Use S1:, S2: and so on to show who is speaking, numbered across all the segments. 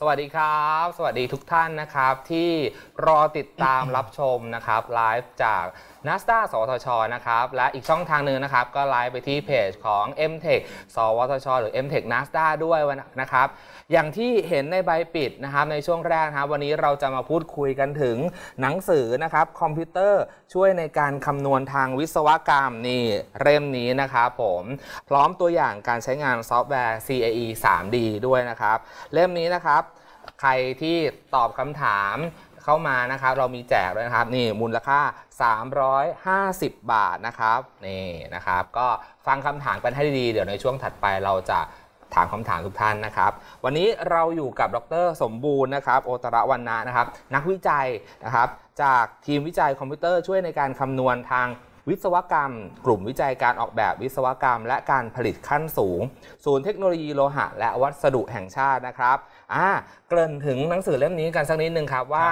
S1: สวัสดีครับ สวัสดีทุกท่านนะครับที่รอติดตามรับชมนะครับ ไลฟ์จากนัสตาสวทช นะครับ และอีกช่องทางหนึ่งนะครับ ก็ไลน์ไปที่เพจของ m t e c h สวทช หรือ m t e c h n a s t a ด้วยนะครับ อย่างที่เห็นในใบปิดนะครับ ในช่วงแรกนะครับ วันนี้เราจะมาพูดคุยกันถึงหนังสือนะครับ คอมพิวเตอร์ช่วยในการคำนวณทางวิศวกรรมนี่เร่มนี้นะครับผม พร้อมตัวอย่างการใช้งานซอฟต์แวร์ CAE 3D ด้วยนะครับเล่มนี้นะครับ ใครที่ตอบคำถามเข้ามานะครับ เรามีแจกด้วยนะครับ นี่มูลค่า 350 บาทนะครับ นี่นะครับ ก็ฟังคำถามกันให้ดีๆเดี๋ยวในช่วงถัดไปเราจะถามคำถามทุกท่านนะครับ วันนี้เราอยู่กับดร สมบูรณ์นะครับ โอตระวันนนะครับ นักวิจัยนะครับ จากทีมวิจัยคอมพิวเตอร์ช่วยในการคำนวณทางวิศวกรรม กลุ่มวิจัยการออกแบบวิศวกรรมและการผลิตขั้นสูง ศูนย์เทคโนโลยีโลหะและวัสดุแห่งชาตินะครับอ่าเกริ่นถึงหนังสือเล่มนี้กันสักนิดนึงครับว่า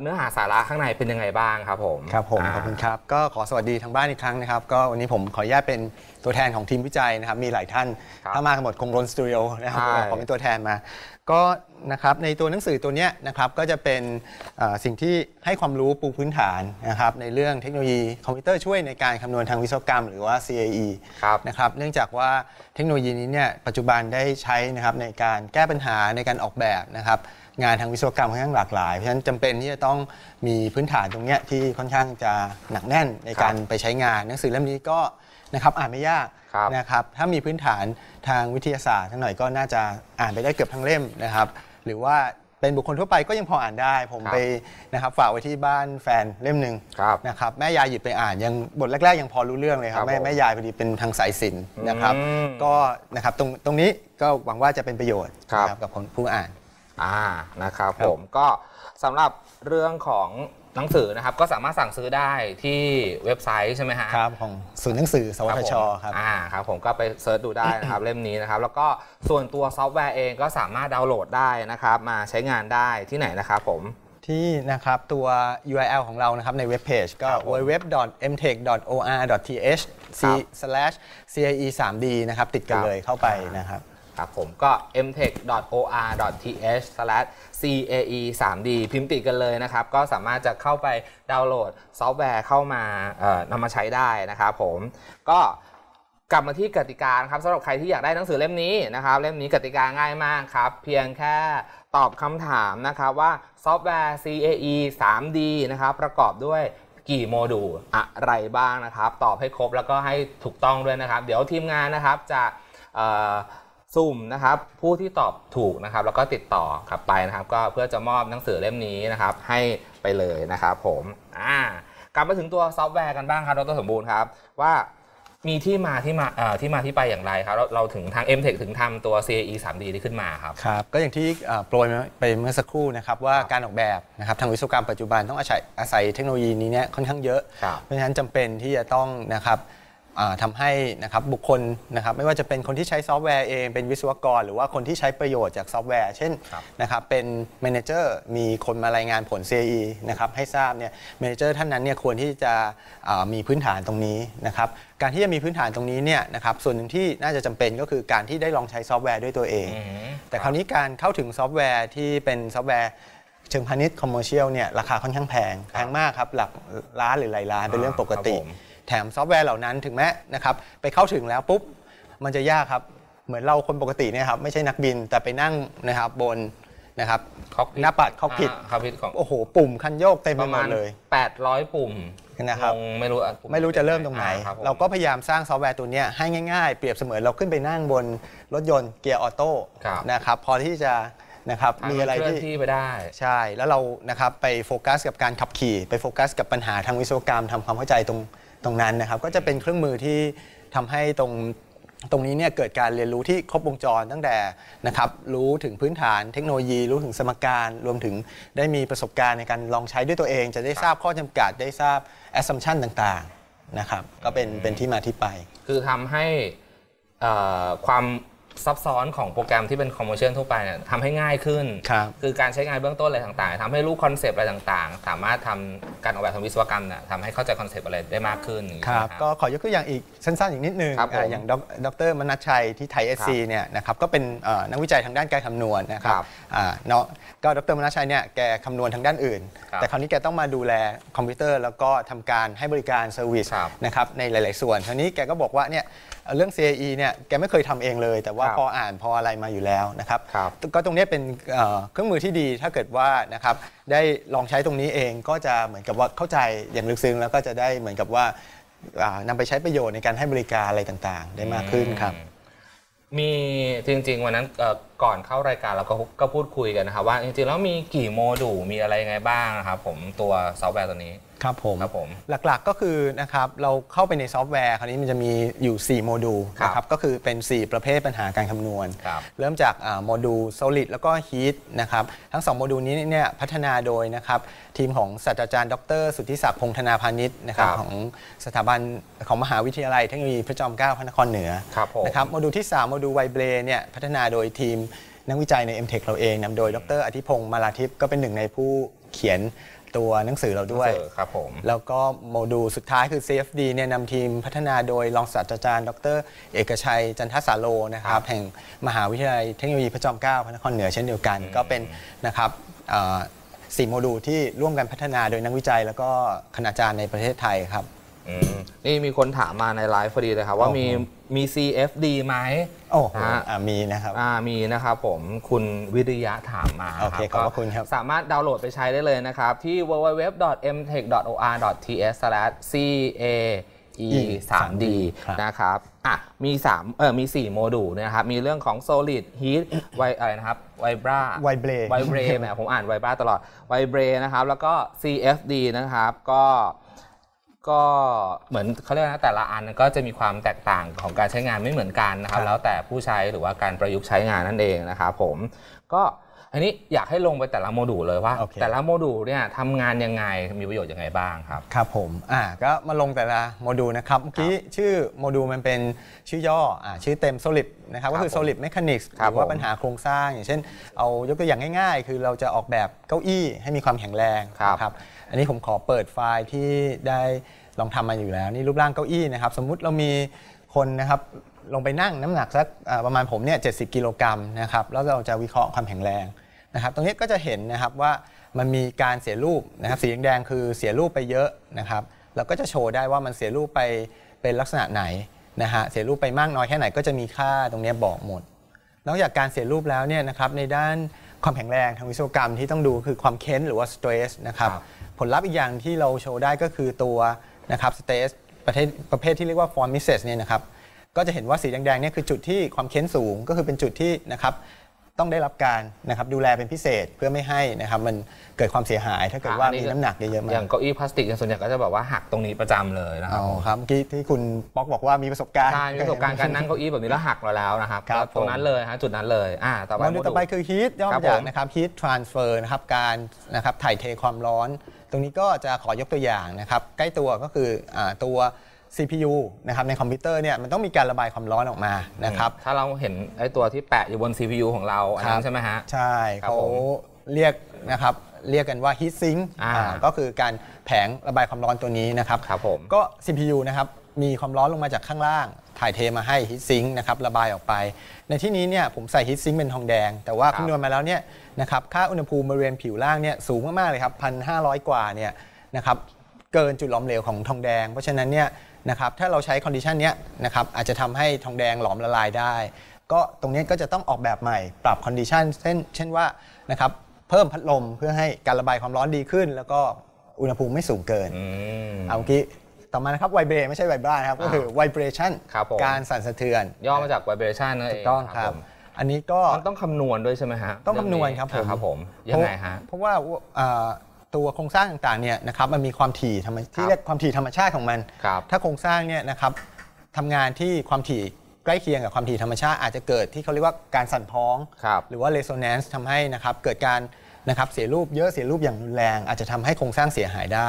S2: เนื้อหาสาระข้างในเป็นยังไงบ้างครับผมครับผมขอบคุณครับก็ขอสวัสดีทางบ้านอีกครั้งนะครับก็วันนี้ผมขออนุญาตเป็นตัวแทนของทีมวิจัยนะครับมีหลายท่านถ้ามากันหมดคงรนสตูดิโอนะครับผมเป็นตัวแทนมาก็นะครับในตัวหนังสือตัวนี้นะครับก็จะเป็นสิ่งที่ให้ความรู้ปูพื้นฐานนะครับในเรื่องเทคโนโลยีคอมพิวเตอร์ช่วยในการคำนวณทางวิศวกรรมหรือว่า CAE นะครับเนื่องจากว่าเทคโนโลยีนี้เนี่ยปัจจุบันได้ใช้นะครับในการแก้ปัญหาในการออกแบบนะครับงานทางวิศวกรรมค่อนข้างหลากหลาย เพราะฉะนั้นจำเป็นที่จะต้องมีพื้นฐานตรงนี้ที่ค่อนข้างจะหนักแน่นในการไปใช้งานหนังสือเล่มนี้ก็นะครับอ่านไม่ยากนะครับถ้ามีพื้นฐานทางวิทยาศาสตร์ทั้งหน่อยก็น่าจะอ่านไปได้เกือบทั้งเล่มนะครับ หรือว่าเป็นบุคคลทั่วไปก็ยังพออ่านได้ ผมไปนะครับฝากไว้ที่บ้านแฟนเล่มหนึ่งนะครับแม่ยายหยิบไปอ่าน ยังบทแรกๆยังพอรู้เรื่องเลยครับแม่แม่ยายพอดีเป็นทางสายศิลป์นะครับก็นะครับตรงตรงนี้ก็หวังว่าจะเป็นประโยชน์กับคนผู้อ่านอ่านะครับผม
S1: ก็สำหรับเรื่องของหนังสือนะครับก็สามารถสั่งซื้อได้ที่เว็บไซต์ใช่ไหมฮะ ครับ
S2: ของศูนย์หนังสือ สวทชค
S1: รับอ่าครับ ผมก็ไปเซิร์ชดูได้นะครับเล่มนี้นะครับ แล้วก็ส่วนตัวซอฟต์แวร์เองก็สามารถดาวน์โหลดได้นะครับ มาใช้งานได้ที่ไหนนะครับผม ท
S2: ี่นะครับ ตัว URL ของเรานะครับในเว็บเพจ ก็ www.mtech.or.th/cie3d นะครับ ติดกันเลยเข้าไปนะครับครับ
S1: ผมก็ mtech.or.th/ CAE 3D พิมพ์ติดกันเลยนะครับ ก็สามารถจะเข้าไปดาวน์โหลดซอฟต์แวร์เข้ามานำมาใช้ได้นะครับผมก็กลับมาที่กติกาครับสำหรับใครที่อยากได้หนังสือเล่มนี้นะครับเล่มนี้กติกาง่ายมากครับ เพียงแค่ตอบคำถามนะครับว่าซอฟต์แวร์ CAE 3D นะครับประกอบด้วยกี่โมดูลอะไรบ้างนะครับ ตอบให้ครบแล้วก็ให้ถูกต้องด้วยนะครับ เดี๋ยวทีมงานนะครับจะุ่มนะครับผู้ที่ตอบถูกนะครับแล้วก็ติดต่อกลับไปนะครับ ก็เพื่อจะมอบหนังสือเล่มนี้นะครับให้ไปเลยนะครับผมอ่ากลับมาถึงตัวซอฟต์แวร์กันบ้างครับดรสมบูรณ์ครับ ว่ามีที่มาที่มาที่มาที่ไปอย่างไรครับ เราเราถึงทาง m t e c h ถึงทำตัว CAE 3D นี้ขึ้นมาคร
S2: ับครับ ก็อย่างที่โปรยไปเมื่อสักครู่นะครับ ว่าการออกแบบนะครับทางวิศวกรรมปัจจุบันต้องอาศัย อาศัยเทคโนโลยีนี้เนี่ยค่อนข้างเยอะเพราะฉะนั้นจำเป็นที่จะต้องนะครับทำให้นะครับบุคคลนะครับไม่ว่าจะเป็นคนที่ใช้ซอฟต์แวร์เอง เป็นวิศวกร หรือว่าคนที่ใช้ประโยชน์จากซอฟต์แวร์ เช่นนะครับเป็นเมนเจอร์มีคนมารายงานผล c e นะครับให้ทราบเนี่ยเมนเจอร์ท่านนั้นเนี่ยควรที่จะมีพื้นฐานตรงนี้นะครับการที่จะมีพื้นฐานตรงนี้เนี่ยนะครับส่วนหนึ่งที่น่าจะจำเป็นก็คือการที่ได้ลองใช้ซอฟต์แวร์ด้วยตัวเอง แต่คราวนี้การเข้าถึงซอฟต์แวร์ ที่เป็นซอฟต์แวร์เชิงพาณิชย์คอมเมอร์เชียลเนี่ยราคาค่อนข้างแพงแพงมากครับหลักล้านหรือหลายล้านเป็นเรื่องปกติแถมซอฟต์แวร์เหล่านั้นถึงแม้นะครับ ไปเข้าถึงแล้วปุ๊บ มันจะยากครับ เหมือนเราคนปกติเนี่ยครับ ไม่ใช่นักบินแต่ไปนั่งนะครับบนนะครับหน้าปัดเขาผิดเขาผิดของโอ้โห ปุ่มคันโยกเต็มไปหมดเลย800 ปุ่มนะครับไม่รู้ไม่รู้จะเริ่มตรงไหน เราก็พยายามสร้างซอฟต์แวร์ตัวนี้ให้ง่ายๆ เปรียบเสมือนเราขึ้นไปนั่งบนรถยนต์เกียร์ออโต้นะครับพอที่จะนะครับมีอะไรที่ที่ไปได้ ใช่แล้วเรานะครับไปโฟกัสกับการขับขี่ไปโฟกัส กับปัญหาทางวิศวกรรมทำความเข้าใจตรงตรงนั้นนะครับ ก็จะเป็นเครื่องมือที่ทำให้ตรงตรงนี้เนี่ยเกิดการเรียนรู้ที่ครบวงจรตั้งแต่นะครับรู้ถึงพื้นฐานเทคโนโลยี รู้ถึงสมการรวมถึงได้มีประสบการณ์ในการลองใช้ด้วยตัวเอง จะได้ทราบข้อจำกัดได้ทราบแอสซัมชันต่างๆนะครับก็เป็นเป็นที่มาที่ไป
S1: คือทำให้ความซับซ้อนของโปรแกรมที่เป็นคอมเมอร์เชียนทั่วไปเนี่ยทำให้ง่ายขึ้นคคือการใช้งานเบื้องต้นอะไรต่าง ๆ ทำให้รู้คอนเซปต์อะไรต่างๆ สามารถทำการออกแบบทางวิศวกรรมเนี่ยทำให้เข้าใจคอนเซปต์อะไรได้มากขึ้นค
S2: รับก็ขอยกตัวอย่างอีก สั้นๆ อีกนิดนึงอย่างดรมนัชชัยที่ไทยเอสซีเนี่ยนะครับก็เป็นนักวิจัยทางด้านการคำนวณนะครับเนาะก็ดรมนัชชัยเนี่ยแกคำนวณทางด้านอื่น แต่คราวนี้แกต้องมาดูแลคอมพิวเตอร์แล้วก็ทำการให้บริการเซอร์วิสนะครับในหลาย ๆส่วนคราวนี้แกก็บอกว่าเนี่ยเรื่อง CAE เนี่ยแกไม่เคยทำเองเลยแต่ว่าว่าพออ่านพออะไรมาอยู่แล้วนะครับ ก็ตรงนี้เป็นเครื่องมือที่ดีถ้าเกิดว่านะครับได้ลองใช้ตรงนี้เองก็จะเหมือนกับว่าเข้าใจอย่างลึกซึ้งแล้วก็จะได้เหมือนกับว่านำไปใช้ประโยชน์ในการให้บริการอะไรต่างๆ ได้มากขึ้นครับ
S1: มีจริง ๆ วันนั้นก่อนเข้ารายการเราก็ก็พูดคุยกันนะครับว่าจริงๆแล้วมีกี่โมดูลมีอะไรยังไงบ้างนะครับผมตัวซอฟต์แวร์ตัวนี้
S2: ครับผมครับ ผม หลักๆก็คือนะครับเราเข้าไปในซอฟต์แวร์ คราวนี้มันจะมีอยู่ 4 โมดูลนะครับก็คือเป็น 4 ประเภทปัญหาการคำนวณ เริ่มจากโมดูล solid แล้วก็ heat นะครับทั้ง 2 โมดูลนี้เนี่ยพัฒนาโดยนะครับทีมของศาสตราจารย์ดร สุทธิศักดิ์พงธนาพาณิชย์นะครับของสถาบันของมหาวิทยาลัยเทคโนโลยีพระจอมเกล้าพระนครเหนือนะครับโมดูลที่3โมดูลไวเบรเนี่ยพัฒนาโดยทีมนักวิจัยใน m t e c h เราเองนำโดยดร อธิพงศ์มาลาทิพย์ก็เป็นหนึ่งในผู้เขียนตัวหนังสือเราด้วย ครับผม แล้วก็โมดูลสุดท้ายคือ CFD เนี่ยนำทีมพัฒนาโดยรองศาสตราจารย์ ดร เอกชัยจันทสาโลนะครับ แห่งมหาวิทยาลัยเทคโนโลยีพระจอมเกล้าพระนครเหนือเช่นเดียวกัน ก็เป็นนะครับสี่โมดูลที่ร่วมกันพัฒนาโดยนักวิจัยแล้วก็คณาจารย์ในประเทศไทยครับนี่มีคน
S1: ถามมาในไลฟ์พอดีเลยครับ ว่ามีมี CFD ไหมโอ้โหมีนะครับมีนะครับ ผมคุณวิริยะถามมาโอเค ขอบคุณครับ สามารถดาวน์โหลดไปใช้ได้เลยนะครับ ที่ www.mtech.or.ts/ca-e3d นะครับอ่ะมี3เออมี 4 โมดูลนะครับ มีเรื่องของ solid heat ไวอะไรนะครับไวบราไวเบรไวเบรนยผมอ่านไวบราตลอดไวเบรนะครับ แล้วก็ CFD นะครับก็ก็เหมือนเขาเรียกนะแต่ละอันก็จะมีความแตกต่างของการใช้งานไม่เหมือนกันนะครับแล้วแต่ผู้ใช้หรือว่าการประยุกต์ใช้งานนั่นเองนะครับผม ก็อันนี้อยากให้ลงไปแต่ละโมดูลเลยว่า okay. แต่ละโมดูลเนี่
S2: ยทำงานยังไงมีประโยชน์ยังไงบ้างครับครับผมอ่าก็มาลงแต่ละโมดูลนะครับเมื่อกี้ชื่อโมดูลมันเป็นชื่อย่ออ่าชื่อเต็ม solid นะครับก็คือ solid mechanics หรือว่าปัญหาโครงสร้างอย่างเช่น เอายกตัวอย่างง่าย ๆ คือเราจะออกแบบเก้าอี้ให้มีความแข็งแรงครับรบอันนี้ผมขอเปิดไฟล์ที่ได้ลองทำมาอยู่แล้ว นี่รูปร่างเก้าอี้นะครับสมมุติเรามีคนนะครับลงไปนั่งน้ำหนักสักประมาณผมเนี่ยเจ็กิโลกรัมนะครับแล้วเราจะวิเคราะห์ความแข็งแรงนะครับตรงนี้ก็จะเห็นนะครับว่ามันมีการเสียรูปนะครับสีแดงคือเสียรูปไปเยอะนะครับเราก็จะโชว์ได้ว่ามันเสียรูปไปเป็นลักษณะไหนนะฮะเสียรูปไปมากน้อยแค่ไหนก็จะมีค่าตรงนี้บอกหมดนอกจากการเสียรูปแล้วเนี่ยนะครับในด้านความแข็งแรงทางวิศวกรรมที่ต้องดูคือความเค้นหรือว่าสเตรสนะครับผลลัพธ์อีกอย่างที่เราโชว์ได้ก็คือตัวนะครับสเตสประเภทประเภทที่เรียกว่าฟอร์มิเซสเนี่ยนะครับ ก็จะเห็นว่าสีแดงๆเนี่ยคือจุดที่ความเค้นสูงก็คือเป็นจุดที่นะครับต้องได้รับการนะครับดูแลเป็นพิเศษเพื่อไม่ให้นะครับมันเกิดความเสียหายถ้าเกิดว่ามีน้ำหนักเยอะๆมาอย่างเก
S1: ้าอี้พลาสติกส่วนใหญ่ก็จะแบบว่าหักตรงนี้ประจำเลยนะครับอ๋อครับเมื่อกี้ที่คุ
S2: ณป๊อกบอกว่ามีประสบการณ์ใช่มีประสบการณ์การนั่งเก้าอี้แบบนี้แล้วหักมาแล้วนะครับตรงนั้นเลยฮะจุดนั้นเลยอ่าต่อไปมต่อไปคือ heat ย่อมาจากนะครับ heat transfer นะครับการนะครับถ่ายเทความร้อนตรงนี้ก็จะขอยกตัวอย่างนะครับใกล้ตัวก็คือตัว CPU นะครับในคอมพิวเตอร์เนี่ยมันต้องมีการระบายความร้อนออกมานะครับถ้าเราเห็นไอ้ตัวที่แปะอยู่บน CPU ของเราอันนั้นใช่ไหมฮะ ใช่เขาเรียกนะครับเรียกกันว่า heat sink ก็คือการแผงระบายความร้อนตัวนี้นะครับครับผมก็ CPU นะครับมีความร้อนลงมาจากข้างล่าง ถ่ายเทมาให้ฮิตซิงค์นะครับระบายออกไป ในที่นี้เนี่ยผมใส่ฮิตซิงค์เป็นทองแดงแต่ว่าคำนวณมาแล้วเนี่ยนะครับค่าอุณหภูมิบริเวณผิวล่างเนี่ยสูงมากๆเลยครับพันห้าร้อยกว่าเนี่ยนะครับเกินจุดล้อมเหลวของทองแดง เพราะฉะนั้นเนี่ยนะครับถ้าเราใช้คอนดิชันนี้นะครับอาจจะทำให้ทองแดงหลอมละลายได้ ก็ตรงนี้ก็จะต้องออกแบบใหม่ปรับคอนดิชันเช่นเช่นว่านะครับเพิ่มพัดลมเพื่อให้การระบายความร้อนดีขึ้น แล้วก็อุณหภูมิไม่สูงเกินเอาเมื่อกี้ต่อมานะครับไวเบรไม่ใช่ไวบราครับก็คือไวเบรชันการสั่นสะเทือน
S1: ย่อมาจากไวเบรชันนั่นเองถูกต้องค
S2: รับอันนี้ก็ต้องคำนวณด้วยใช่ไหมฮะต้องคำนวณครับผมครับผมยังไงฮะเพราะว่าตัวโครงสร้างต่างๆเนี่ยนะครับมันมีความถี่ธรรมที่เรียกความถี่ธรรมชาติของมัน ถ้าโครงสร้างเนี่ยนะครับทำงานที่ความถี่ใกล้เคียงกับความถี่ธรรมชาติอาจจะเกิดที่เขาเรียกว่าการสั่นพ้องรหรือว่าเรโซแนนซ์ทำให้นะครับ เกิดการนะครับเสียรูปเยอะเสียรูปอย่างรุนแรงอาจจะทำให้โครงสร้างเสียหายได้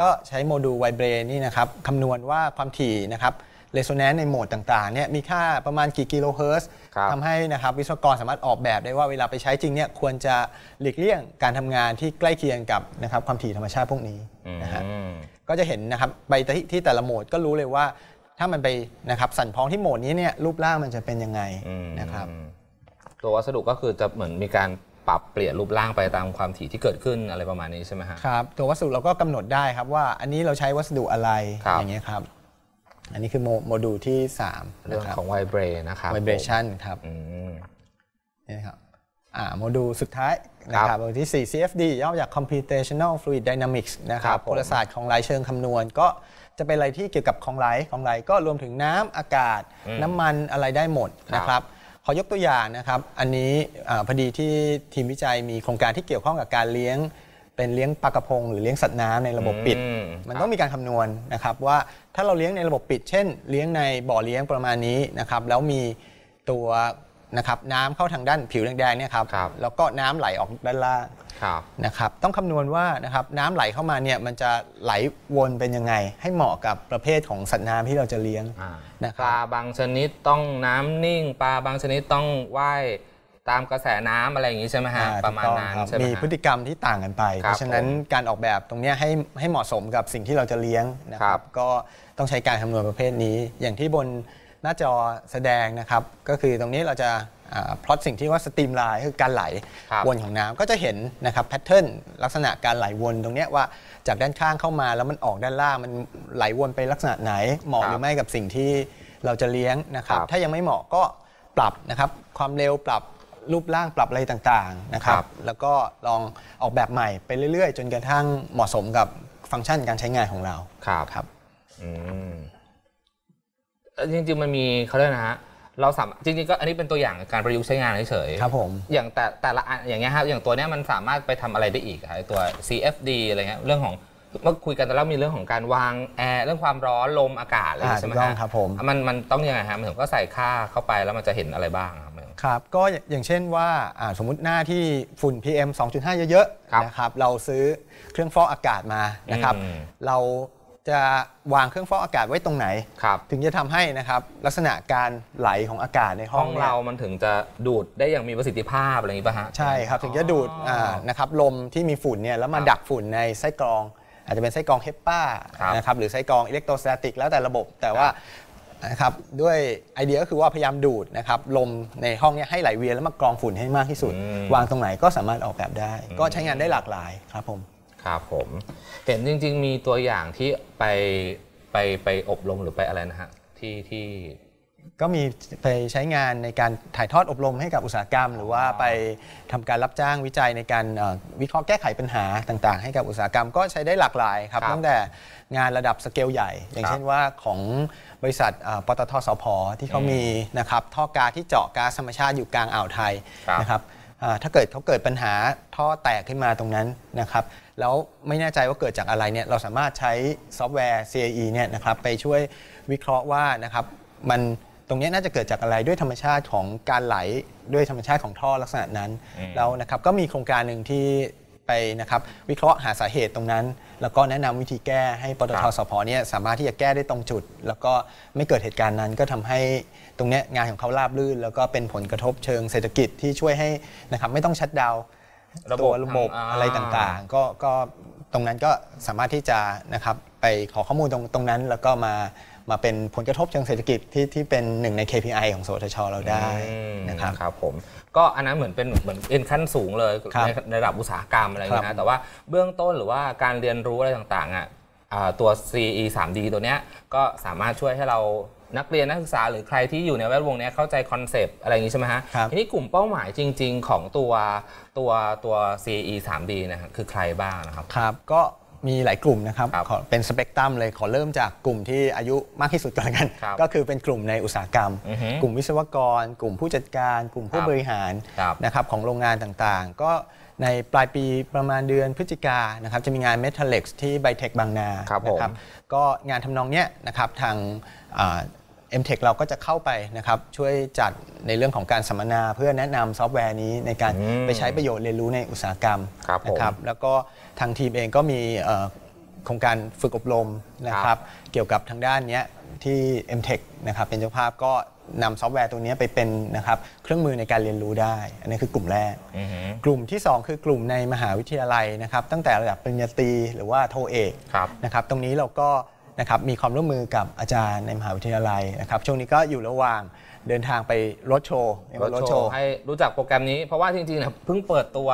S2: ก็ใช้โมดูลไวเบรนี่นะครับคำนวณว่าความถี่นะครับเรโซแนนซ์ในโหมดต่างๆเนี่ยมีค่าประมาณกี่กิโลเฮิร์ตซ์ทำให้นะครับวิศวกรสามารถออกแบบได้ว่าเวลาไปใช้จริงเนี่ยควรจะหลีกเลี่ยงการทำงานที่ใกล้เคียงกับนะครับความถี่ธรรมชาติพวกนี้นะฮะก็จะเห็นนะครับไปที่แต่ละโหมดก็รู้เลยว่าถ้ามันไปนะครับ สั่นพ้องที่โหมดนี้เนี่ยรูปร่างมันจะเป็นยังไงนะครับ
S1: ตัววัสดุก็คือจะเหมือนมีการปรับเปลี่ยนรูปร่างไปตามความถี่ที่เกิดขึ้นอะไรประมาณนี้ใช่ไหมฮะ
S2: ครับตัววัสดุเราก็กำหนดได้ครับว่าอันนี้เราใช้วัสดุอะไรรอย่างเงี้ยครับอันนี้คือ โมดูลที่ 3 เรื่องของไวเบรนะครับไวเบรชันครับนี่ครับอ่าโมดูลสุดท้ายนะครับโมดูลที่ 4 CFD ย่อจาก computational fluid dynamics นะครับพลศาสตร์ของไหลเชิงคำนวณ ก็จะเป็นอะไรที่เกี่ยวกับของไหลของไหลก็รวมถึงน้ำอากาศ น้ำมันอะไรได้หมดนะครับขอยกตัวอย่างนะครับ อันนี้อพอดีที่ทีมวิจัยมีโครงการที่เกี่ยวข้องกับการเลี้ยงเป็นเลี้ยงปลากระพง หรือเลี้ยงสัตว์น้ำในระบบปิด มันต้องมีการคำนวณนะครับว่าถ้าเราเลี้ยงในระบบปิดเช่นเลี้ยงในบ่อเลี้ยงประมาณนี้นะครับแล้วมีตัวนะครับน้ำเข้าทางด้านผิวแดงๆเนี่ยครับรบแล้วก็น้ำไหลออกด้านล่างนะครับต้องคำนวณว่านะครับน้ำไหลเข้ามาเนี่ยมันจะไหลวนเป็นยังไง ให้เหมาะกับประเภทของสัตว์น้ำที่เราจะเลี้ยงนะค
S1: รับปลาบางชนิดต้องน้ำนิ่ง ปลาบางชนิดต้องว่ายตามกระแสน้ำอะไรอย่างนี้ใช่ไหมฮะประมาณนั้นใช่ไหมมีพฤติ
S2: กรรมที่ต่างกันไป เพราะฉะนั้นการออกแบบตรงนี้ให้ ให้เหมาะสมกับสิ่งที่เราจะเลี้ยงนะครับ ก็ต้องใช้การคำนวณประเภทนี้ อย่างที่บนหน้าจอแสดงนะครับ ก็คือตรงนี้เราจะพลอตสิ่งที่ว่าสตรีมไลน์คือการไหลวนของน้ำก็จะเห็นนะครับแพทเทิร์นลักษณะการไหลวนตรงนี้ว่าจากด้านข้างเข้ามาแล้วมันออกด้านล่างมันไหลวนไปลักษณะไหน เหมาะหรือไม่กับสิ่งที่เราจะเลี้ยงนะครับถ้ายังไม่เหมาะก็ปรับนะครับความเร็วปรับรูปร่างปรับอะไรต่างๆนะครับ แล้วก็ลองออกแบบใหม่ ไปเรื่อยๆ จนกระทั่งเหมาะสมกับฟังก์ชันการใช้งานของเรา
S1: ครับครับ อืมจริงๆ มันมีเขาเรียกนะฮะ เราสามจริงๆ ก็อันนี้เป็นตัวอย่างการประยุกต์ใช้งานเฉยๆ ครับผม อย่างแต่แต่ละอย่างเงี้ยครับ อย่างตัวเนี้ยมันสามารถไปทำอะไรได้อีกครับตัว CFD อะไรเงี้ยเรื่องของเมื่อคุยกันตอนแรกมีเรื่องของการวางแอร์เรื่องความร้อนลมอากาศอะไรใช่ไหมครับผมมันมันต้องยังไงฮะมันถึงก็ใส่ค่าเข้าไปแล้วมันจะเห็นอะไรบ้างครับ
S2: ครับก็อย่างเช่นว่าสมมุติหน้าที่ฝุ่น PM 2.5 เยอะๆนะครับเราซื้อเครื่องฟอกอากาศมานะครับเราจะวางเครื่องฟอกอากาศไว้ตรงไหนครับถึงจะทำให้นะครับลักษณะการไหลของอากาศในห้องเรา มันถึงจะดูดได้อย่างมีประสิทธิภาพอะไรอย่างนี้ป่ะฮะใช่ครับถึงจะดูดนะครับลมที่มีฝุ่นเนี่ยแล้วมาดักฝุ่นในไส้กรองอาจจะเป็นไส้กรองเฮปปานะครับหรือไส้กรองอิเล็กโทรสแตติก แล้วแต่ระบบ แต่ว่านะครับด้วยไอเดียก็คือว่าพยายามดูดนะครับลมในห้องนี้ให้ไหลเวียนแล้วมากรองฝุ่นให้มากที่สุด วางตรงไหนก็สามารถออกแบบได้ ก็ใช้งานได้หลากหลายครับผมคร
S1: ับผมเห็นจริง ๆ มีตัวอย่างที่ไปไปไปอบรมหรือไปอะไรนะฮะที่ที่
S2: ก็มีไปใช้งานในการถ่ายทอดอบรมให้กับอุตสาหกรรม หรือว่าไปทำการรับจ้างวิจัยในการวิเคราะห์แก้ไขปัญหาต่าง ๆ ให้กับอุตสาหกรรมก็ใช้ได้หลากหลายครับตั้งแต่งานระดับสเกลใหญ่อย่างเช่นว่าของบริษัทปตทสพที่เขามีนะครับท่อกาที่เจาะก๊าซธรรมชาติอยู่กลางอ่าวไทยนะครับถ้าเกิดเขาเกิดปัญหาท่อแตกขึ้นมาตรงนั้นนะครับแล้วไม่แน่ใจว่าเกิดจากอะไรเนี่ยเราสามารถใช้ซอฟต์แวร์ CAE เนี่ยนะครับไปช่วยวิเคราะห์ว่านะครับมันตรงนี้น่าจะเกิดจากอะไรด้วยธรรมชาติของการไหลด้วยธรรมชาติของท่อลักษณะนั้นแล้วนะครับก็มีโครงการหนึ่งที่ไปนะครับวิเคราะห์หาสาเหตุตรงนั้น แล้วก็แนะนำวิธีแก้ให้ปตทสพเนี่ยสามารถที่จะแก้ได้ตรงจุด แล้วก็ไม่เกิดเหตุการณ์นั้นก็ทำให้ตรงนี้งานของเขาราบรื่น แล้วก็เป็นผลกระทบเชิงเศรษฐกิจที่ช่วยให้นะครับไม่ต้องชัดดาวระบบระบบอะไรต่างๆก็ก็ตรงนั้นก็สามารถที่จะนะครับไปขอข้อมูลตรงตรงนั้นแล้วก็มามาเป็นผลกระทบเชิงเศรษฐกิจที่ที่เป็นหนึ่งใน KPI ของสวทช เราได้นะครับครับผม
S1: ก็อันนั้นเหมือนเป็นเหมือนเอ็นขั้นสูงเลยในระดับอุตสาหกรรมอะไรนะแต่ว่าเบื้องต้นหรือว่าการเรียนรู้อะไรต่างๆอ่ะตัว CE 3D ตัวเนี้ยก็สามารถช่วยให้เรานักเรียนนักศึกษา หรือใครที่อยู่ในแวดวงนี้เข้าใจคอนเซปต์อะไรอย่างนี้ใช่ไหมฮะทีนี้กลุ่มเป้าหมายจริง ๆ ของตัวตัวตัว CE 3D นะครับคือใครบ้างนะครับครับ
S2: ก็มีหลายกลุ่มนะครับรบเป็นสเปกตรัมเลยขอเริ่มจากกลุ่มที่อายุมากที่สุดก่อนกัน ก็คือเป็นกลุ่มในอุตสาหกรรม กลุ่มวิศวกร กลุ่มผู้จัดการ กลุ่มผู้บริหารนะครับของโรงงานต่างๆ ก็ในปลายปีประมาณเดือนพฤศจิกานะครับจะมีงาน m e t a l l e x ที่ไบเทคบางนาครับบก็งานทำนองเนี้ยนะครับ ทาง MTech เราก็จะเข้าไปนะครับช่วยจัดในเรื่องของการสัมมนาเพื่อแนะนำซอฟต์แวร์นี้ในการไปใช้ประโยชน์เรียนรู้ในอุตสาหกรรมนะครับแล้วก็ทางทีมเองก็มีโครงการฝึกอบรมนะครับเกี่ยวกับทางด้านนี้ที่ MTech นะครับเป็นเจ้าภาพก็นำซอฟต์แวร์ตัวนี้ไปเป็นนะครับเครื่องมือในการเรียนรู้ได้อันนี้คือกลุ่มแรกกลุ่มที่ 2 คือกลุ่มในมหาวิทยาลัยนะครับ ตั้งแต่ระดับปริญญาตรีหรือว่าโทเอกนะครับตรงนี้เราก็นะครับ มีความร่วมมือกับอาจารย์ในมหาวิทยาลัยนะครับ ช่วงนี้ก็อยู่ระหว่างเดินทางไปรถโชว์รถโชว์ ให้
S1: รู้จักโปรแกรมนี้ เพราะว่าจริงๆเนี่ยเพิ่งเปิดตัว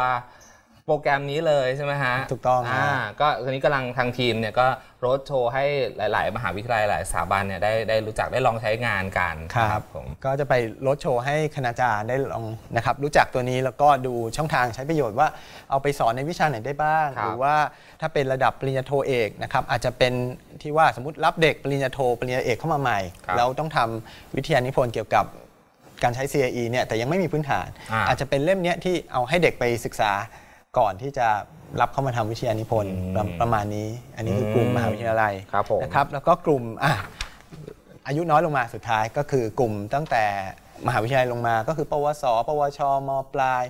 S1: โปรแกรมนี้เลยใช่ไหมฮะถูกต้องอ่าก็ทีนนี้กำลังทางทีมเนี่ยก็โรดโชว์ให้หลายๆ มหาวิทยาลัยหลายสถาบันเนี่ยได้ได้รู้จักได้ลองใช้งานกันครับผ
S2: มก็จะไปโรดโชว์ให้คณาจารย์ได้ลองนะครับรู้จักตัวนี้แล้วก็ดูช่องทางใช้ประโยชน์ว่าเอาไปสอนในวิชาไหนได้บ้างหรือว่าถ้าเป็นระดับปริญญาโทเอกนะครับอาจจะเป็นที่ว่าสมมติรับเด็กปริญญาโทปริญญาเอกเข้ามาใหม่แล้วต้องทำวิทยานิพนธ์เกี่ยวกับการใช้ CIE เนี่ยแต่ยังไม่มีพื้นฐาน อาจจะเป็นเล่มนี้ที่เอาให้เด็กไปศึกษาก่อนที่จะรับเข้ามาทำวิทยานิพนธ์ประมาณนี้ อันนี้คือกลุ่มมหาวิทยาลัยนะครับ แล้วก็กลุ่มอายุน้อยลงมาสุดท้ายก็คือกลุ่มตั้งแต่มหาวิทยาลัยลงมาก็คือ ปวส ปวชมปลาย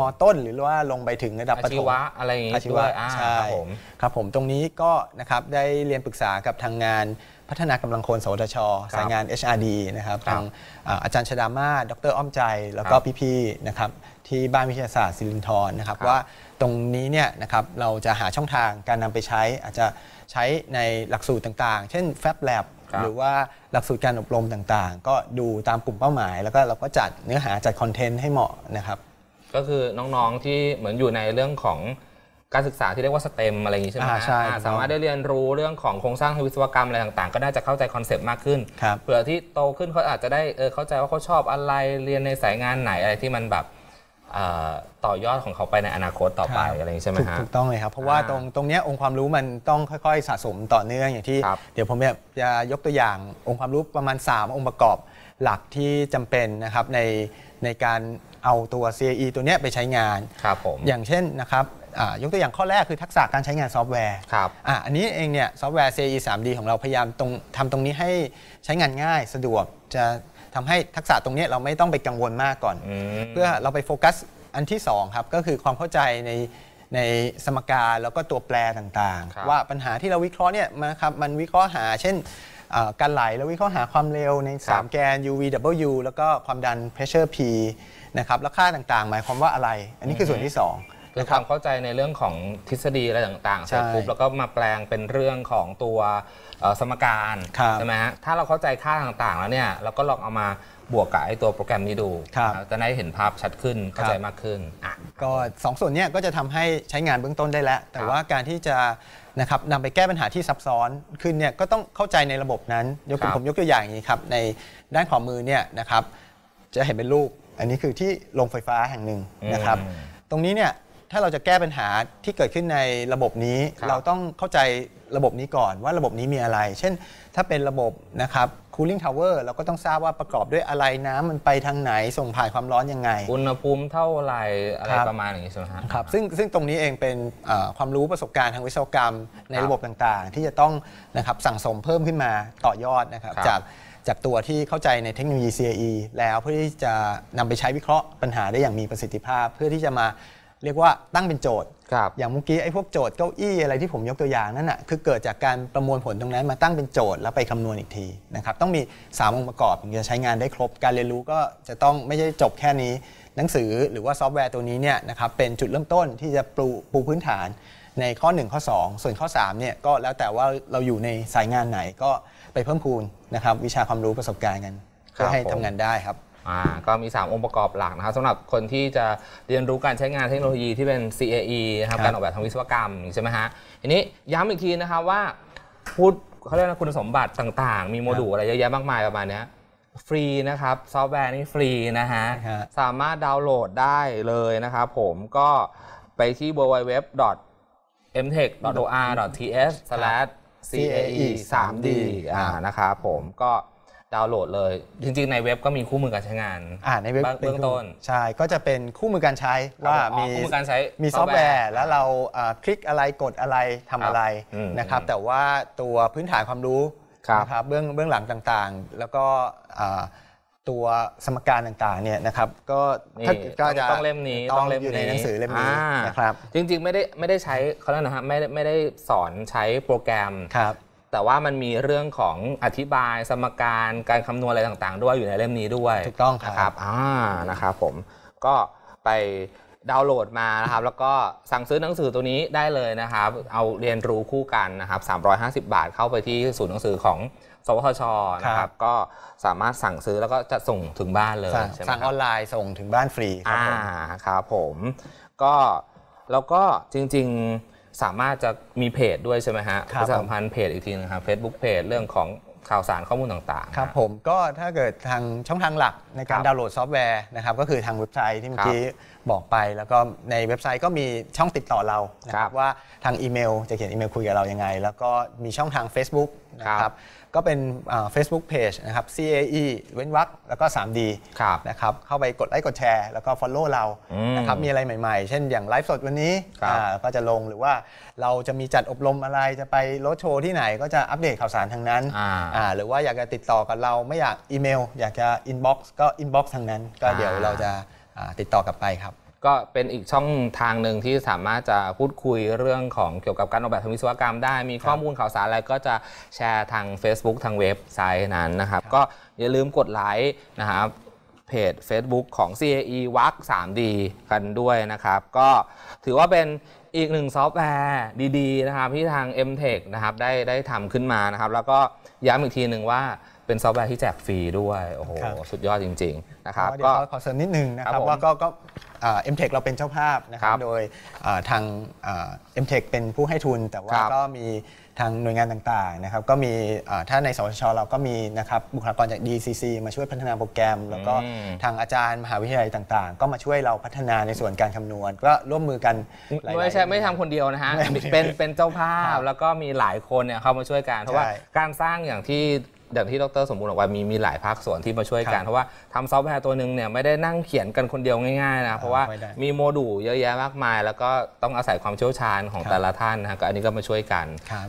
S2: มต้นหรือว่าลงไปถึงระดับประถมอาชีวะอะไรอย่างงี้ด้วยใช่ครับผม ตรงนี้ก็นะครับได้เรียนปรึกษากับทางงานพัฒนากำลังคน สวทช สายงาน HRD นะครับ ทางอาจารย์ชดามาดรอ้อมใจ แล้วก็พี่ๆนะครับ ที่บ้านวิทยาศาสตร์ศิรินทรนะครับ ว่าตรงนี้เนี่ยนะครับเราจะหาช่องทางการนำไปใช้ อาจจะใช้ในหลักสูตรต่างๆ เช่น f a b Lab หรือว่าหลักสูตรการอบรมต่างๆ ก็ดูตามกลุ่มเป้าหมาย แล้วก็เราก็จัดเนื้อหาจัดคอนเทนต์ให้เหมาะนะครับ
S1: ก็คือน้องๆที่เหมือนอยู่ในเรื่องของการศึกษาที่เรียกว่าสเต็มอะไรอย่างนี้ใช่ไหมใช่ สามารถได้เรียนรู้เรื่องของโครงสร้างทางวิศวกรรมอะไรต่าง ๆ ก็น่าจะเข้าใจคอนเซปต์มากขึ้นเผื่อที่โตขึ้นเขาอาจจะได้ เออ เข้าใจว่าเขาชอบอะไร เรียนในสายงานไหนอะไรที่มันแบบต่อยอดของเขาไปในอนาคตต่อไปอะ
S2: ไรอย่างนี้ใช่ไหมฮะถูกต้องเลยครับ เพราะว่าตรงตรงนี้องค์ความรู้มันต้องค่อยๆสะสมต่อเนื่องอย่างที่ เดี๋ยวผมจะยกตัวอย่างองค์ความรู้ประมาณ 3องค์ประกอบหลักที่จำเป็นนะครับในในการเอาตัว CAE ตัวนี้ไปใช้งาน ครับผม อย่างเช่นนะครับยกตัวอย่างข้อแรกคือทักษะการใช้งานซอฟต์แวร์ครับออันนี้เองเนี่ยซอฟต์แวร์ CE 3D ของเราพยายามตรงทำตรงนี้ให้ใช้งานง่ายสะดวก จะทำให้ทักษะตรงนี้เราไม่ต้องไปกังวลมากก่อน เพื่อเราไปโฟกัสอันที่ 2 ครับ ก็คือความเข้าใจในในสมการแล้วก็ตัวแปรต่าง ๆ ว่าปัญหาที่เราวิเคราะห์เนี่ยนะครับมันวิเคราะห์หาเช่นการไหล แล้ววิเคราะห์หาความเร็วใน 3 แกน UVW แล้วก็ความดัน pressure P นะครับแล้วค่าต่างๆ หมายความว่าอะไร อันนี้คือส่วนที่ 2คือความเข้าใจในเรื่องของทฤษฎีอะไรต่างๆเสร็จปุ๊บแล้
S1: วก็มาแปลงเป็นเรื่องของตัวสมการใช่ไหมฮะถ้าเราเข้าใจค่าต่างๆ แล้วเนี่ยเราก็ลองเอามาบวกกับไอ้ตัวโปรแกรมนี้ดูจะได้เห็นภาพชัดขึ้นเข้าใจมากขึ้น
S2: ก็สองส่วนเนี้ยก็จะทำให้ใช้งานเบื้องต้นได้แล้วแต่ว่าการที่จะนะครับนำไปแก้ปัญหาที่ซับซ้อนขึ้นเนี่ยก็ต้องเข้าใจในระบบนั้นยกผมยกตัวอย่างอย่างนี้ครับในด้านขวามือเนี่ยนะครับจะเห็นเป็นรูปอันนี้คือที่โรงไฟฟ้าแห่งหนึ่งนะครับ ตรงนี้เนี่ยถ้าเราจะแก้ปัญหาที่เกิดขึ้นในระบบนี้ เราต้องเข้าใจระบบนี้ก่อนว่าระบบนี้มีอะไร เช่น ถ้าเป็นระบบนะครับ cooling tower เราก็ต้องทราบว่าประกอบด้วยอะไรน้ำมันไปทางไหน ส่งผ่านความร้อนยังไง อุณหภูมิเท่าไหร่อะไรรประมาณอย่างนี้ใช่ไหมฮะครับซึ่งซึ่งตรงนี้เองเป็นความรู้ประสบการณ์ทางวิศวกรรม ในระบบต่างๆ ที่จะต้องนะครับสั่งสมเพิ่มขึ้นมาต่อยอดนะครับรบจากจากตัวที่เข้าใจในเทคโนโลยี CAE แล้วเพื่อที่จะนำไปใช้วิเคราะห์ปัญหาได้อย่างมีประสิทธิภาพเพื่อที่จะมาเรียกว่าตั้งเป็นโจทย์ อย่างเมื่อกี้ไอ้พวกโจทย์เก้าอี้อะไรที่ผมยกตัวอย่างนั่นน่ะคือเกิดจากการประมวลผลตรงนั้น มาตั้งเป็นโจทย์แล้วไปคำนวณอีกทีนะครับต้องมี3องค์ประกอบถึงจะใช้งานได้ครบการเรียนรู้ก็จะต้องไม่ใช่จบแค่นี้หนังสือหรือว่าซอฟต์แวร์ตัวนี้เนี่ยนะครับเป็นจุดเริ่มต้นที่จะปูปูพื้นฐานในข้อ1ข้อ2 ส่วนข้อ3เนี่ยก็แล้วแต่ว่าเราอยู่ในสายงานไหนก็ไปเพิ่มพูนนะครับวิชาความรู้ประสบการณ์กันเพื่อให้ทำงานได้ครับ่าก็มี 3 องค์ประกอบหลักนะครับสำหรับคนที่
S1: จะเรียนรู้การใช้งานเทคโนโลยีที่เป็น CAE นะครับการออกแบบทางวิศวกรรมใช่ไหมฮะทีนี้ย้ำอีกทีนะครับว่า พูดเขาเรียกนะคุณสมบัติต่างๆ มีโมดูลอะไรเยอะแยะมากมายประมาณนี้ฟรีนะครับ ซอฟต์แวร์นี่ฟรีนะฮะ สามารถดาวน์โหลดได้เลยนะครับ ผมก็ไปที่ www mtech or th cae 3d นะครับผมก็ดาวน์โหลดเลย จริงๆ ในเว็บก็มีคู่มือการใช้งานอ่าในเว็บเบื้องต้น
S2: ใช่ก็จะเป็นคู่มือการใช้ว่ามีคู่มือการใช้มีซอฟต์แวร์ แล้วเราคลิกอะไรกดอะไรทำอะไรนะครับแต่ว่าตัวพื้นฐานความรู้นะครับเบื้องเบื้องหลังต่างๆ แล้วก็ตัวสมการต่างๆเนี่ยนะครับก็ก็จะต้องเล่ม
S1: นี้ต้องเล่มอยู่ในหนังสือเล่มนี้นะครับจริงๆไม่ได้ไม่ได้ใช้เขาเรียกนะฮะไม่ไม่ได้สอนใช้โปรแกรมครับแต่ว่ามันมีเรื่องของอธิบายสมการการคำนวณอะไรต่างๆด้วยอยู่ในเล่มนี้ด้วยถูกต้องครับอ่านะครับผมก็ไปดาวน์โหลดมานะครับ แล้วก็สั่งซื้อหนังสือตัวนี้ได้เลยนะครับ เอาเรียนรู้คู่กันนะครับ 350 บาทเข้าไปที่ศูนย์หนังสือของสวทชนะครับก็สามารถสั่งซื้อแล้วก็จะส่งถึงบ้านเลยสั่งออนไลน์ส่งถึงบ้าน
S2: ฟรีครับอ่า
S1: ครับผมก็แล้วก็จริง ๆสามารถจะมีเพจด้วยใช่ไหมฮะคประชาสัมพันธ์เพจอีกทีนะครับเฟซบุ๊กเพจเรื่องของข่าวสารข้อมูลต่าง
S2: ๆครับผมก็ถ้าเกิดทางช่องทางหลัก ในการดาวน์โหลดซอฟต์แวร์นะครับ ก็คือทางเว็บไซต์ที่เมื่อกี้บอกไป แล้วก็ในเว็บไซต์ก็มีช่องติดต่อเรานะครับว่าทางอีเมลจะเขียนอีเมลคุยกับเรายังไงแล้วก็มีช่องทาง Facebook นะครับบก็เป็นเฟซบุ๊กเพจนะครับ CAE เว้นวักแล้วก็ 3D นะครับ เข้าไปกดไลค์กดแชร์แล้วก็ Follow เรา นะครับ มีอะไรใหม่ๆ เช่นอย่างไลฟ์สด วันนี้ก็จะลงหรือว่า เราจะมีจัดอบรมอะไรจะไปรถโชว์ที่ไหนก็จะอัปเดตข่าวสารทางนั้น หรือว่าอยากจะติดต่อกับเราไม่อยากอีเมล อยากจะอินบ็อกซ์ก็อินบ็อกซ์ทางนั้น ก็เดี๋ยวเราจะติดต่อกลับไ
S1: ปครับก็เป็นอีกช่องทางหนึ่งที่สามารถจะพูดคุยเรื่องของเกี่ยวกับการออกแบบทางวิศวกรรมได้มีข้อมูลข่าวสารอะไรก็จะแชร์ทาง Facebook ทางเว็บไซต์นั้นนะครับ ก็อย่าลืมกดไลค์นะครับเพจ Facebook ของ CAE w a ก 3D กันด้วยนะครับ ก็ถือว่าเป็นอีกหนึ่งซอฟต์แวร์ดี ๆ นะครับ ที่ทาง MTech นะครับได้ได้ทำขึ้นมานะครับ แล้วก็ย้ำอีกทีหนึ่งว่าเป็นซอฟต์แวร์
S2: ที่แจกฟรีด้วยโอ้โหสุดยอดจริง ๆนะครับก็ขอเสริมนิดนึงนะครับว่าก็ก็เอ็มเทคเราเป็นเจ้าภาพนะครับโดยทางเอ็มเทคเป็นผู้ให้ทุนแต่ว่าก็มีทางหน่วยงานต่างๆนะครับก็มีถ้าในสวชเราก็มีนะครับบุคลากรจาก DCC มาช่วยพัฒนาโปรแกรม แล้วก็ทางอาจารย์มหาวิทยาลัยต่างๆ ก็มาช่วยเราพัฒนาในส่วนการคำนวณ ก็ร่วมมือกันไม่ใช
S1: ่ไม่ทำคนเดียวนะฮะเป็นเป็นเจ้าภาพแล้วก็มีหลายคนเนี่ยเข้ามาช่วยกันเพราะว่าการสร้างอย่างที่อย่างที่ดรสมบูรณ์บอกว่ามีมีหลายภาคส่วนที่มาช่วยกัน เพราะว่าทำซอฟต์แวร์ตัวหนึ่งเนี่ยไม่ได้นั่งเขียนกันคนเดียวง่ายๆนะเพราะว่ามีโมดูลเยอะแยะมากมาย แล้วก็ต้องอาศัยความเชี่ยวชาญของแต่ละท่านนะก็อันนี้ก็มาช่วยกัน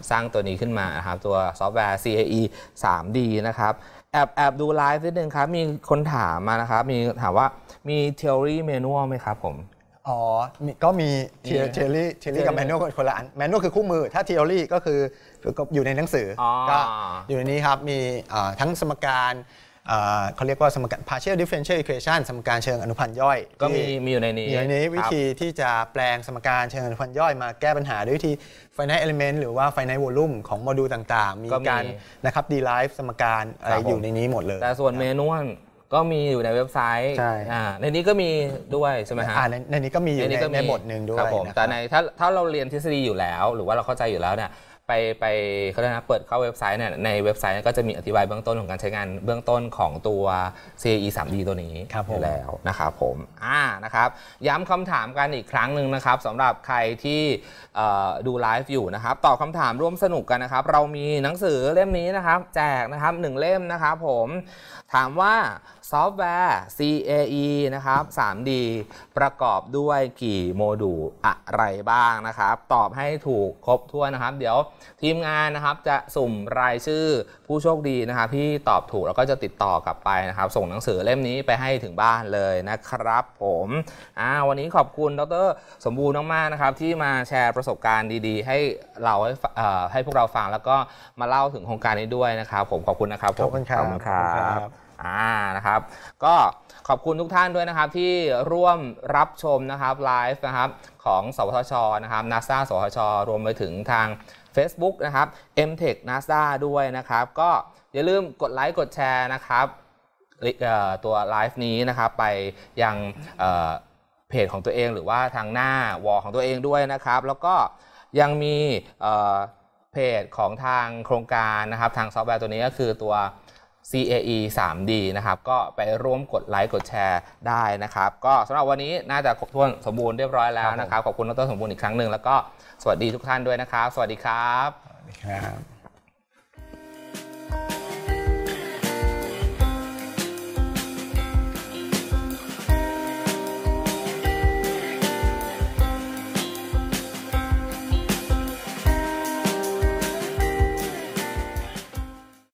S1: สร้างตัวนี้ขึ้นมาครับตัวซอฟต์แวร์ CAE 3D นะครับแอบแอบดูไลฟ์นิดนึงครับ มีคนถามมานะครับ มีถามว่ามีเทอรี y m a n u ไหม
S2: ครับผมอ๋อ ก็มีเทอรี่เทยรี่กับแมนนวลคนละอันแมนนวลคือคู่มือ ถ้าเทอรี่ก็คืออยู่ในหนังสือ ก็อยู่ในนี้ครับ มีทั้งสมการเขาเรียกว่าสมการ partial differential equation สมการเชิงอนุพันธ์ย่อยก็มีมีอยู่ในนี้อยู่ในนี้วิธีที่จะแปลงสมการเชิงอนุพันธ์ย่อยมาแก้ปัญหาด้วยวิธี finite element หรือว่า finite volume ของโมดูลต่าง ๆ มีการนะครับ derive สมการอะไรอยู่ในนี้หมดเลย แต่ส่วนเมนวลก็มีอยู่ในเว็บไซต์ใช่ในนี้ก็มีด้วยใช่ไหมฮะในนี้ก็มีอยู่ในบทหนึ่งด้วย
S1: แต่ในถ้าถ้าเราเรียนทฤษฎีอยู่แล้ว หรือว่าเราเข้าใจอยู่แล้วเนี่ยไปไปเขาเรียกนะเปิดเข้าเว็บไซต์เนี่ยในเว็บไซต์ก็จะมีอธิบายเบื้องต้นของการใช้งานเบื้องต้นของตัว CE 3D ตัวนี้อยู่แล้วนะครับผมอ่านะครับย้ำคำถามกันอีกครั้งหนึ่งนะครับสำหรับใครที่ดูไลฟ์อยู่นะครับตอบคำถามร่วมสนุกกันนะครับ เรามีหนังสือเล่มนี้นะครับ แจกนะครับหนึ่งเล่มนะครับ ผมถามว่าซอฟต์แวร์ CAE นะครับ 3D ประกอบด้วยกี่โมดูลอะไรบ้างนะครับ ตอบให้ถูกครบถ้วนนะครับ เดี๋ยวทีมงานนะครับจะสุ่มรายชื่อผู้โชคดีนะครับที่ตอบถูกแล้วก็จะติดต่อกลับไปนะครับ ส่งหนังสือเล่มนี้ไปให้ถึงบ้านเลยนะครับผมอ่าวันนี้ขอบคุณดรสมบูรณ์มากๆนะครับ ที่มาแชร์ประสบการณ์ดีๆ ให้เราให้ให้พวกเราฟังแล้วก็มาเล่าถึงโครงการนี้ด้วยนะครับ ผมขอบคุณนะครับขอบคุณครับขอบคุณครับอ่านะครับก็ขอบคุณทุกท่านด้วยนะครับที่ร่วมรับชมนะครับไลฟ์นะครับของสวทชนะครับนาซาสวทช รวมไปถึงทาง Facebook นะครับ m t e c h n a s d a ด้วยนะครับ ก็อย่าลืมกดไลค์ กดแชร์นะครับตัวไลฟ์นี้นะครับ ไปยังเพจของตัวเอง หรือว่าทางหน้าวอลของตัวเองด้วยนะครับ แล้วก็ยังมีเพจของทางโครงการนะครับ ทางซอฟต์แวร์ตัวนี้ก็คือตัว CAE 3D นะครับ ก็ไปร่วมกดไลค์ กดแชร์ได้นะครับก็สำหรับวันนี้ น่าจะครบถ้วนสมบูรณ์เรียบร้อยแล้วนะครับขอบคุณดรสมบูรณ์อีกครั้งหนึ่งแล้วก็สวัสดีทุกท่านด้วยนะครับ สวัสดีครับ สวัสดีครับ